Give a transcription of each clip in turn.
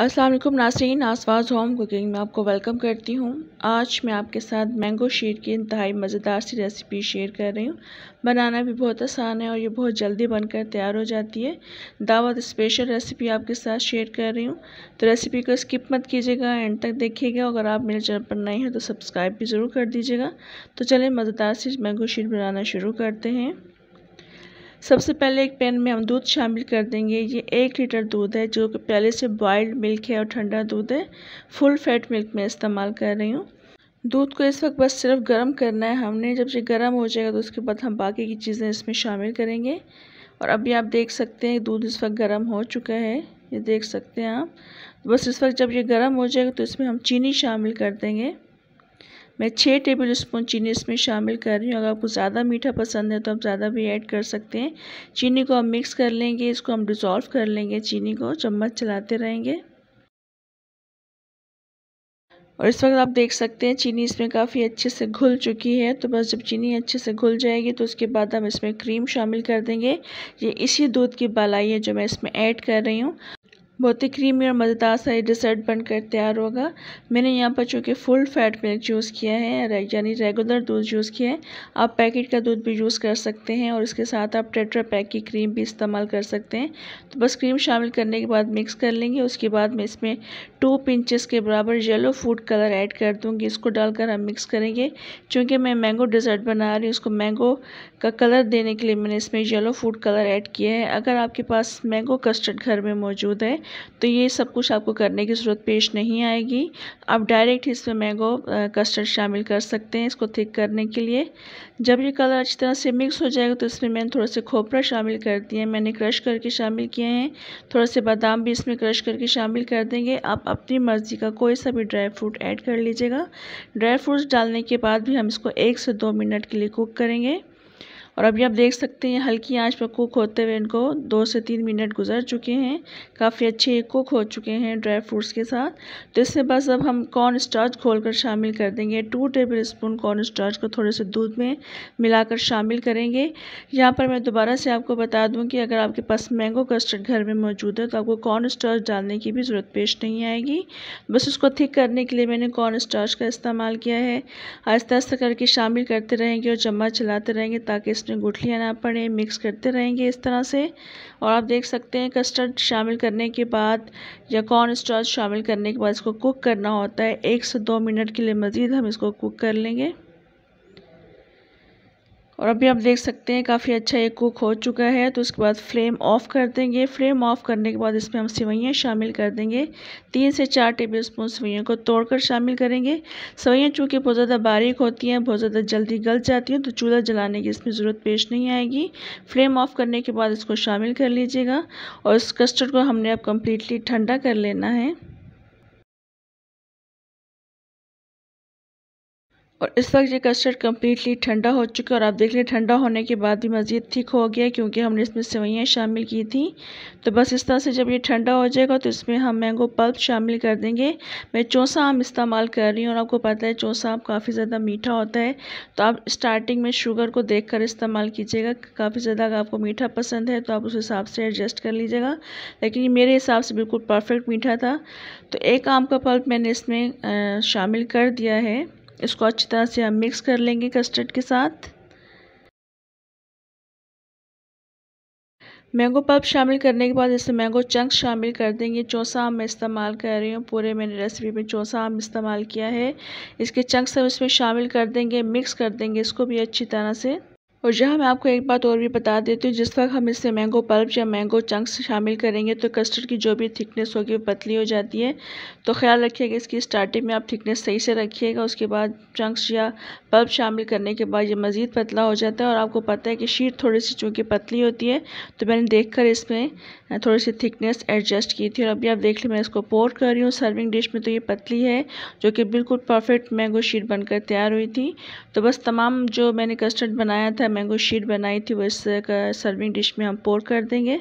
असलम नासन आसवाज home cooking में आपको वेलकम करती हूँ आज मैं आपके साथ मैंगो शीर की इंतहाई मज़ेदार सी रेसिपी शेयर कर रही हूँ बनाना भी बहुत आसान है और ये बहुत जल्दी बनकर तैयार हो जाती है दावत स्पेशल रेसिपी आपके साथ शेयर कर रही हूँ तो रेसिपी को स्किप मत कीजिएगा एंड तक देखिएगा अगर आप मेरे चैनल पर नए हैं तो सब्सक्राइब भी ज़रूर कर दीजिएगा तो चलिए मज़ेदार सी मैंगो शीर बनाना शुरू करते हैं सबसे पहले एक पैन में हम दूध शामिल कर देंगे ये एक लीटर दूध है जो कि पहले से बॉयल्ड मिल्क है और ठंडा दूध है फुल फैट मिल्क में इस्तेमाल कर रही हूँ दूध को इस वक्त बस सिर्फ गर्म करना है हमने जब ये गर्म हो जाएगा तो उसके बाद हम बाकी की चीज़ें इसमें शामिल करेंगे और अभी आप देख सकते हैं दूध इस वक्त गर्म हो चुका है ये देख सकते हैं आप बस इस वक्त जब ये गर्म हो जाएगा तो इसमें हम चीनी शामिल कर देंगे मैं छः टेबल स्पून चीनी इसमें शामिल कर रही हूँ अगर आपको ज़्यादा मीठा पसंद है तो आप ज़्यादा भी ऐड कर सकते हैं चीनी को हम मिक्स कर लेंगे इसको हम डिज़ोल्व कर लेंगे चीनी को चम्मच चलाते रहेंगे और इस वक्त आप देख सकते हैं चीनी इसमें काफ़ी अच्छे से घुल चुकी है तो बस जब चीनी अच्छे से घुल जाएगी तो उसके बाद हम इसमें क्रीम शामिल कर देंगे ये इसी दूध की बलाई है जो मैं इसमें ऐड कर रही हूँ बहुत ही क्रीमी और मज़ेदार सा ये डिसर्ट बनकर तैयार होगा मैंने यहाँ पर चूँकि फुल फैट मिल्क यूज़ किया है यानी रेगुलर दूध यूज़ किया है आप पैकेट का दूध भी यूज़ कर सकते हैं और इसके साथ आप टेट्रा पैक की क्रीम भी इस्तेमाल कर सकते हैं तो बस क्रीम शामिल करने के बाद मिक्स कर लेंगे उसके बाद मैं इसमें टू पिंचज़ के बराबर येलो फूड कलर ऐड कर दूँगी इसको डालकर हम मिक्स करेंगे चूँकि मैं मैंगो डिज़र्ट बना रही हूँ उसको मैंगो का कलर देने के लिए मैंने इसमें येलो फूड कलर ऐड किया है अगर आपके पास मैंगो कस्टर्ड घर में मौजूद है तो ये सब कुछ आपको करने की ज़रूरत पेश नहीं आएगी आप डायरेक्ट इसमें मैंगो कस्टर्ड शामिल कर सकते हैं इसको थिक करने के लिए जब ये कलर अच्छी तरह से मिक्स हो जाएगा तो इसमें मैंने थोड़ा से खोपरा शामिल कर दिया मैंने क्रश करके शामिल किए हैं थोड़ा से बादाम भी इसमें क्रश करके शामिल कर देंगे आप अपनी मर्ज़ी का कोई सा भी ड्राई फ्रूट ऐड कर लीजिएगा ड्राई फ्रूट्स डालने के बाद भी हम इसको एक से दो मिनट के लिए कुक करेंगे और अभी आप देख सकते हैं हल्की आंच पर कुक होते हुए इनको दो से तीन मिनट गुजर चुके हैं काफ़ी अच्छे कुक हो चुके हैं ड्राई फ्रूट्स के साथ तो इससे बस अब हम कॉर्न स्टार्च खोल कर शामिल कर देंगे two tablespoon corn starch को थोड़े से दूध में मिलाकर शामिल करेंगे यहाँ पर मैं दोबारा से आपको बता दूँ कि अगर आपके पास मैंगो कस्टर्ड घर में मौजूद है तो आपको कॉर्न स्टार्च डालने की भी ज़रूरत पेश नहीं आएगी बस उसको थिक करने के लिए मैंने कॉर्न स्टार्च का इस्तेमाल किया है आहिस्ता आहिस्ता करके शामिल करते रहेंगे और चम्मच चलाते रहेंगे ताकि इसमें गुठलियाँ ना पड़े मिक्स करते रहेंगे इस तरह से और आप देख सकते हैं कस्टर्ड शामिल करने के बाद या कॉर्न स्टॉच शामिल करने के बाद इसको कुक करना होता है एक से दो मिनट के लिए मज़ीद हम इसको कुक कर लेंगे और अभी आप देख सकते हैं काफ़ी अच्छा ये कुक हो चुका है तो उसके बाद फ्लेम ऑफ़ कर देंगे फ्लेम ऑफ़ करने के बाद इसमें हम सेवैयाँ शामिल कर देंगे तीन से चार टेबल स्पून सेवैयों को तोड़कर शामिल करेंगे सेवैयाँ चूँकि बहुत ज़्यादा बारीक होती हैं बहुत ज़्यादा जल्दी गल जाती हैं तो चूल्हा जलाने की इसमें ज़रूरत पेश नहीं आएगी फ्लेम ऑफ़ करने के बाद इसको शामिल कर लीजिएगा और इस कस्टर्ड को हमने अब कम्प्लीटली ठंडा कर लेना है और इस वक्त ये कस्टर्ड कम्प्लीटली ठंडा हो चुका है और आप देख लें ठंडा होने के बाद भी मज़ीद ठीक हो गया क्योंकि हमने इसमें सेवैयाँ शामिल की थी तो बस इस तरह से जब ये ठंडा हो जाएगा तो इसमें हम मैंगो पल्प शामिल कर देंगे मैं चौसा आम इस्तेमाल कर रही हूँ और आपको पता है चौसा आम काफ़ी ज़्यादा मीठा होता है तो आप स्टार्टिंग में शुगर को देख कर इस्तेमाल कीजिएगा काफ़ी ज़्यादा अगर आपको मीठा पसंद है तो आप उस हिसाब से एडजस्ट कर लीजिएगा लेकिन ये मेरे हिसाब से बिल्कुल परफेक्ट मीठा था तो एक आम का पल्प मैंने इसमें शामिल कर दिया है इसको अच्छी तरह से हम मिक्स कर लेंगे कस्टर्ड के साथ मैंगो पल्प शामिल करने के बाद इसमें मैंगो चंक्स शामिल कर देंगे चौसा आम मैं इस्तेमाल कर रही हूँ पूरे मैंने रेसिपी में चौसा आम इस्तेमाल किया है इसके चंक्स हम इसमें शामिल कर देंगे मिक्स कर देंगे इसको भी अच्छी तरह से और यहाँ मैं आपको एक बात और भी बता देती हूँ जिस वक्त हम इससे मैंगो पल्प या मैंगो चंक्स शामिल करेंगे तो कस्टर्ड की जो भी थिकनेस होगी वो पतली हो जाती है तो ख्याल रखिएगा इसकी स्टार्टिंग में आप थिकनेस सही से रखिएगा उसके बाद चंक्स या पल्प शामिल करने के बाद ये मज़ीद पतला हो जाता है और आपको पता है कि शीट थोड़ी सी चूँकि पतली होती है तो मैंने देख कर इसमें थोड़ी सी थिकनेस एडजस्ट की थी और अभी आप देख लें मैं इसको पोर कर रही हूँ सर्विंग डिश में तो ये पतली है जो कि बिल्कुल परफेक्ट मैंगो शीट बनकर तैयार हुई थी तो बस तमाम जो मैंने कस्टर्ड बनाया था मैंगो शीट बनाई थी वो इस सर्विंग डिश में हम पोर कर देंगे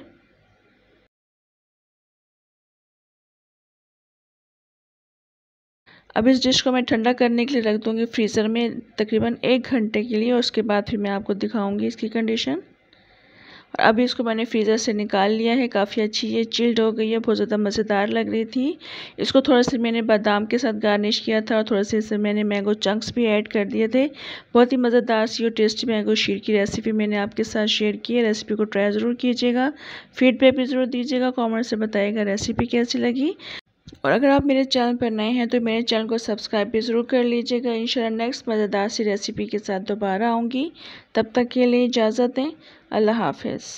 अब इस डिश को मैं ठंडा करने के लिए रख दूंगी फ्रीज़र में तकरीबन एक घंटे के लिए और उसके बाद फिर मैं आपको दिखाऊंगी इसकी कंडीशन अभी इसको मैंने फ्रीज़र से निकाल लिया है काफ़ी अच्छी ये चिल्ड हो गई है बहुत ज़्यादा मज़ेदार लग रही थी इसको थोड़ा सा मैंने बादाम के साथ गार्निश किया था और थोड़े से इसमें मैंने मैंगो चंक्स भी ऐड कर दिए थे बहुत ही मज़ेदार सी और टेस्टी मैंगो शीर की रेसिपी मैंने आपके साथ शेयर की है रेसिपी को ट्राई ज़रूर कीजिएगा फीडबैक भी ज़रूर दीजिएगा कॉमेंट से बताइएगा रेसिपी कैसी लगी और अगर आप मेरे चैनल पर नए हैं तो मेरे चैनल को सब्सक्राइब भी ज़रूर कर लीजिएगा इन नेक्स्ट मज़ेदार सी रेसिपी के साथ दोबारा आऊँगी तब तक के लिए इजाज़त दें अल्लाह हाफिज़